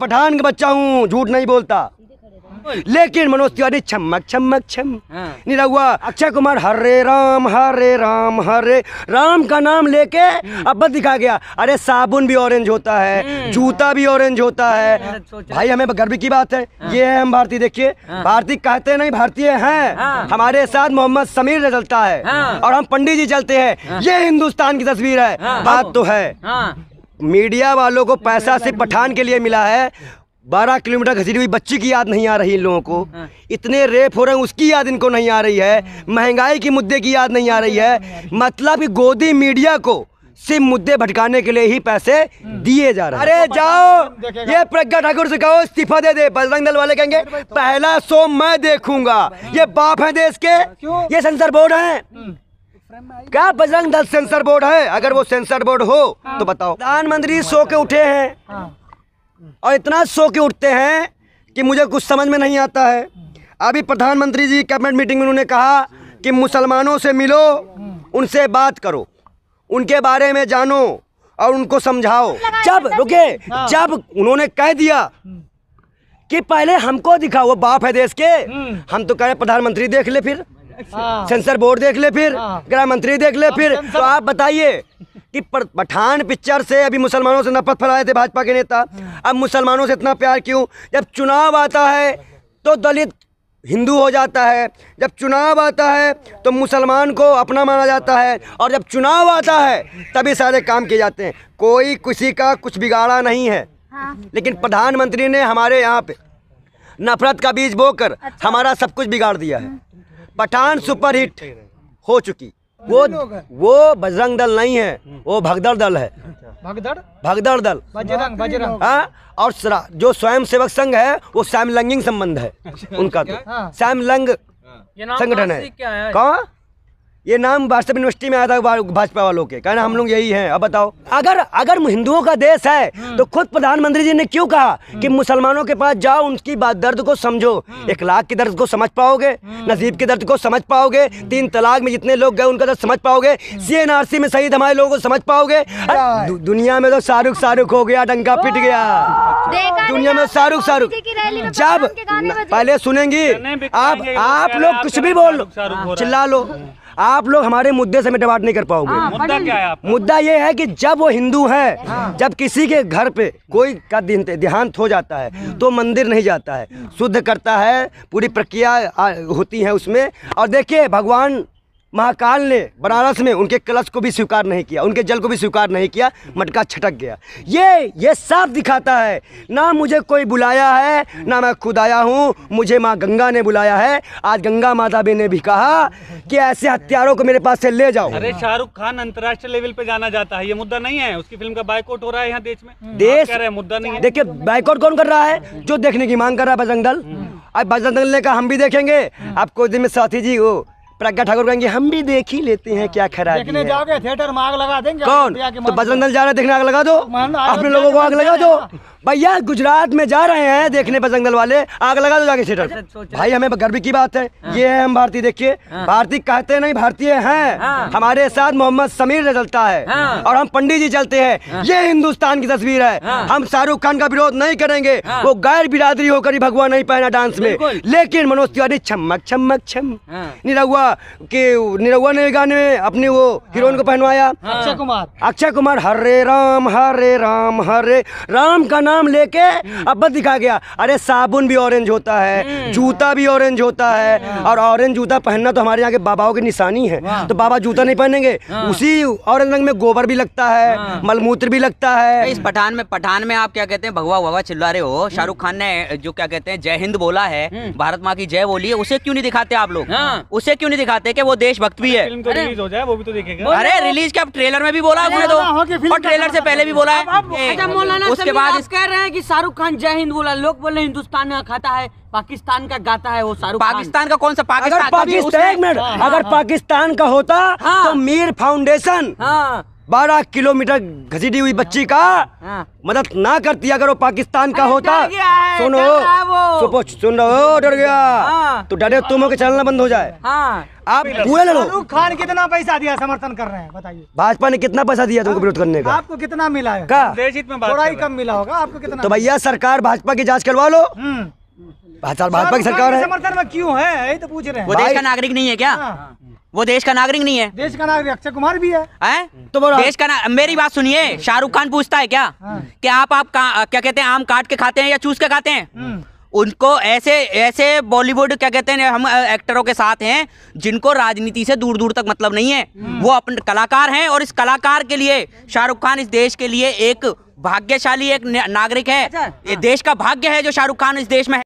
पठान का बच्चा हूँ झूठ नहीं बोलता लेकिन मनोज तिवारी छमक छमक छम हाँ। निरा अक्षय कुमार हरे राम हरे राम हरे राम का नाम लेके हम्म। अब बस दिखा गया अरे साबुन भी ऑरेंज होता है हम्म। जूता भी ऑरेंज होता है तो भाई हमें तो गर्व की बात है हाँ। ये है हम भारतीय देखिए हाँ। भारतीय कहते नहीं भारतीय हैं हमारे साथ मोहम्मद समीर चलता है और हम पंडित जी चलते हैं ये हिंदुस्तान की तस्वीर है बात तो है मीडिया वालों को पैसा सिर्फ पठान के लिए मिला है बारह किलोमीटर घसीटी हुई बच्ची की याद नहीं आ रही इन लोगों को हाँ। इतने रेप हो रहे हैं उसकी याद इनको नहीं आ रही है महंगाई के मुद्दे की याद नहीं आ रही है मतलब कि गोदी मीडिया को सिर्फ मुद्दे भटकाने के लिए ही पैसे हम्म। दिए जा रहे हैं अरे जाओ ये प्रज्ञा ठाकुर से कहो इस्तीफा दे दे बजरंग दल वाले कहेंगे तो- पहला शो मैं देखूंगा हाँ। ये बाप है देश के ये सेंसर बोर्ड है हम्म। क्या बजरंग दल सेंसर बोर्ड है अगर वो सेंसर बोर्ड हो हाँ। तो बताओ प्रधानमंत्री सो के उठे हैं हाँ। और इतना सो के उठते हैं कि मुझे कुछ समझ में नहीं आता है अभी प्रधानमंत्री जी कैबिनेट मीटिंग में उन्होंने कहा कि मुसलमानों से मिलो हाँ। उनसे बात करो उनके बारे में जानो और उनको समझाओ जब रुके जब उन्होंने कह दिया हम्म। कि पहले हमको दिखाओ वो बाप है देश के हम्म। हम तो कह रहे प्रधानमंत्री देख ले फिर अच्छा। हाँ। सेंसर बोर्ड देख ले फिर हाँ। गृह मंत्री देख ले हाँ, फिर तो आप बताइए कि पठान पिक्चर से अभी मुसलमानों से नफरत फैलाए थे भाजपा के नेता अब मुसलमानों से इतना प्यार क्यों जब चुनाव आता है तो दलित हिंदू हो जाता है जब चुनाव आता है तो मुसलमान को अपना माना जाता है और जब चुनाव आता है तभी सारे काम किए जाते हैं कोई किसी का कुछ बिगाड़ा नहीं है लेकिन प्रधानमंत्री ने हमारे यहाँ पे नफरत का बीज बोकर अच्छा। हमारा सब कुछ बिगाड़ दिया है हम्म। पठान सुपरहिट हो चुकी वो वो बजरंग दल नहीं है वो भगदड़ दल है भगदड़ भगदड़ दल बजरंग बजरंग हाँ और जो स्वयं सेवक संघ है वो सैमलंगिंग संबंध है अच्छा, उनका तो सैमलंग हाँ। संगठन है कौन ये नाम वास्तव यूनिवर्सिटी में आया था भाजपा वालों के कहना हम लोग यही हैं अब बताओ अगर अगर हिंदुओं का देश है हम्म। तो खुद प्रधानमंत्री जी ने क्यों कहा हम्म। कि मुसलमानों के पास जाओ उनकी बात दर्द को समझो हम्म। एक लाख के दर्द को समझ पाओगे नसीब के दर्द को समझ पाओगे तीन तलाक में जितने लोग गए उनका दर्द समझ पाओगे सी में शहीद हमारे लोगों को समझ पाओगे दुनिया में तो शाहरुख शाहरुख हो गया डंका पिट गया दुनिया में शाहरुख शाहरुख जब पहले सुनेंगी आप लोग कुछ भी बोल लो चिल्ला लो आप लोग हमारे मुद्दे से मिटवाट नहीं कर पाओगे हाँ, मुद्दा क्या है मुद्दा ये है कि जब वो हिंदू है हाँ। जब किसी के घर पे कोई का देहांत हो जाता है हम्म। तो मंदिर नहीं जाता है शुद्ध करता है पूरी प्रक्रिया होती है उसमें और देखिए भगवान महाकाल ने बनारस में उनके कलश को भी स्वीकार नहीं किया उनके जल को भी स्वीकार नहीं किया मटका छटक गया ये ये साफ दिखाता है ना मुझे कोई बुलाया है ना मैं खुद आया हूँ मुझे माँ गंगा ने बुलाया है आज गंगा माता बी ने भी कहा कि ऐसे हथियारों को मेरे पास से ले जाओ अरे शाहरुख खान अंतर्राष्ट्रीय लेवल पे जाना जाता है ये मुद्दा नहीं है उसकी फिल्म का बाइकआउट हो रहा है यहाँ देश में देश कह रहे हैं मुद्दा नहीं है देखिये बाइकआउट कौन कर रहा है जो देखने की मांग कर रहा है बजरंग दल हम्म। अब बजरंग दल ने कहा हम भी देखेंगे हम्म। आप कुछ दिन में साथी जी हो प्रज्ञा ठाकुर कहेंगे हम भी देख ही लेते हैं क्या हाँ। खराब देखने जाओगे थिएटर में आग लगा देंगे कौन तो बजरंग दल जा रहे देखने आग लगा दो अपने लोगों को आग लगा दो भैया गुजरात में जा रहे हैं देखने पर जंगल वाले आग लगा दो जाके थिएटर अच्छा, भाई हमें गर्व की बात है हाँ। ये है हम भारतीय देखिए हाँ। भारतीय कहते नहीं भारतीय हैं हाँ। हमारे साथ मोहम्मद समीर चलता है और हम पंडित जी चलते हैं ये हिंदुस्तान की तस्वीर है हम शाहरुख खान का विरोध नहीं करेंगे वो गैर बिरादरी होकर ही भगवान नहीं पहना डांस में लेकिन मनोज तिवारी छमक छमक छम निरहुआ के निरहुआ ने गाने में अपने वो हीरोइन को पहनवाया अक्षय कुमार अक्षय कुमार हरे राम हरे राम हरे राम का नाम नाम लेके अब बस दिखा गया अरे साबुन भी ऑरेंज होता है हम्म। जूता भी ऑरेंज होता है हाँ। और ऑरेंज जूता पहनना तो हमारे यहाँ के बाबाओं की निशानी है हाँ। तो बाबा जूता नहीं पहनेंगे हाँ। उसी ऑरेंज रंग में गोबर भी लगता है मलमूत्र भी लगता है इस पठान में पठान में आप क्या कहते हैं भगवा भगवा चिल्ला रहे हो हम्म। शाहरुख खान ने जो क्या कहते हैं जय हिंद बोला है हम्म। भारत माँ की जय बोली है उसे क्यों नहीं दिखाते आप लोग उसे क्यों नहीं दिखाते कि वो देशभक्त भी है अरे रिलीज तो तो क्या ट्रेलर में भी बोला ट्रेलर तो। से पहले भी बोला अच्छा, उसके बाद इसके कह रहे हैं कि शाहरुख खान जय हिंद बोला लोग बोले हिंदुस्तान का खाता है पाकिस्तान का गाता है वो शाहरुख पाकिस्तान का कौन सा पाकिस्तान अगर पाकिस्तान, हाँ, अगर हाँ। पाकिस्तान का होता तो हाँ। मीर फाउंडेशन हाँ बारह किलोमीटर घसीटी हुई बच्ची का हाँ। मदद ना करती अगर वो पाकिस्तान का होता सुनो सुनो सुन हो डर गया हाँ। तो डरे तुम हो के चलना बंद हो जाए हाँ। आप पूरे खान कितना पैसा दिया समर्थन कर रहे हैं बताइए भाजपा ने कितना पैसा दिया तुमको विरोध करने का आपको कितना मिला है का थोड़ा ही कम मिला होगा आपको कितना तो भैया सरकार भाजपा की जाँच करवा लो हम्म। भाजपा की सरकार है समर्थन में क्यों है तो पूछ रहे हैं नागरिक नहीं है क्या वो देश का नागरिक नहीं है देश का नागरिक अक्षय कुमार भी है है तो बोलो देश का ना... मेरी बात सुनिए शाहरुख खान पूछता है क्या हाँ। कि आप आप का, क्या कहते हैं आम काट के खाते हैं या चूस के खाते हैं हम्म। उनको ऐसे ऐसे बॉलीवुड क्या कहते हैं हम एक्टरों के साथ हैं जिनको राजनीति से दूर दूर तक मतलब नहीं है हम्म। वो अपने कलाकार हैं और इस कलाकार के लिए शाहरुख खान इस देश के लिए एक भाग्यशाली एक नागरिक है अच्छा। ये देश का भाग्य है जो शाहरुख खान इस देश में